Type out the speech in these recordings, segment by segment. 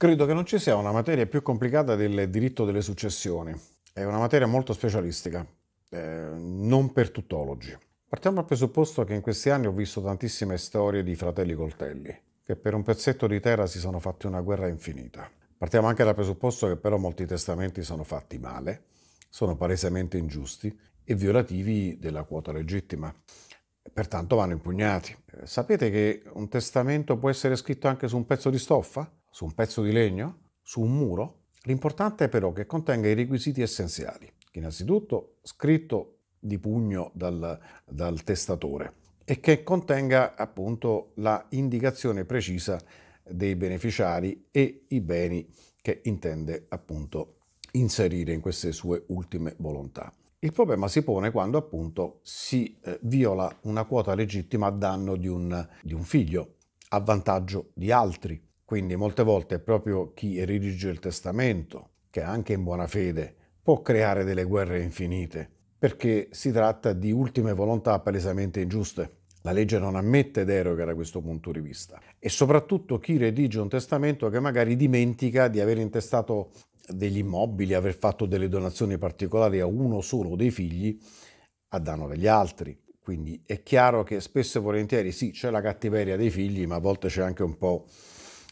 Credo che non ci sia una materia più complicata del diritto delle successioni. È una materia molto specialistica, eh, non per tuttologi. Partiamo dal presupposto che in questi anni ho visto tantissime storie di fratelli coltelli, che per un pezzetto di terra si sono fatti una guerra infinita. Partiamo anche dal presupposto che però molti testamenti sono fatti male, sono palesemente ingiusti e violativi della quota legittima pertanto vanno impugnati. Eh, sapete che un testamento può essere scritto anche su un pezzo di stoffa? su un pezzo di legno, su un muro. L'importante è però che contenga i requisiti essenziali, innanzitutto scritto di pugno dal, dal testatore e che contenga appunto la indicazione precisa dei beneficiari e i beni che intende appunto inserire in queste sue ultime volontà. Il problema si pone quando appunto si eh, viola una quota legittima a danno di un, di un figlio, a vantaggio di altri. Quindi molte volte è proprio chi redige il testamento, che anche in buona fede, può creare delle guerre infinite, perché si tratta di ultime volontà palesemente ingiuste. La legge non ammette deroga da questo punto di vista. E soprattutto chi redige un testamento che magari dimentica di aver intestato degli immobili, aver fatto delle donazioni particolari a uno solo dei figli a danno degli altri. Quindi è chiaro che spesso e volentieri sì, c'è la cattiveria dei figli, ma a volte c'è anche un po'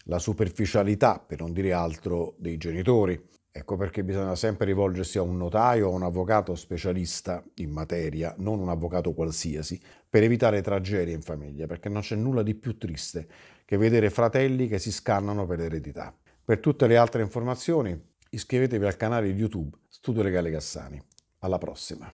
la superficialità, per non dire altro, dei genitori. Ecco perché bisogna sempre rivolgersi a un notaio o a un avvocato specialista in materia, non un avvocato qualsiasi, per evitare tragedie in famiglia, perché non c'è nulla di più triste che vedere fratelli che si scannano per l'eredità. Per tutte le altre informazioni iscrivetevi al canale YouTube Studio Legale Cassani. Alla prossima!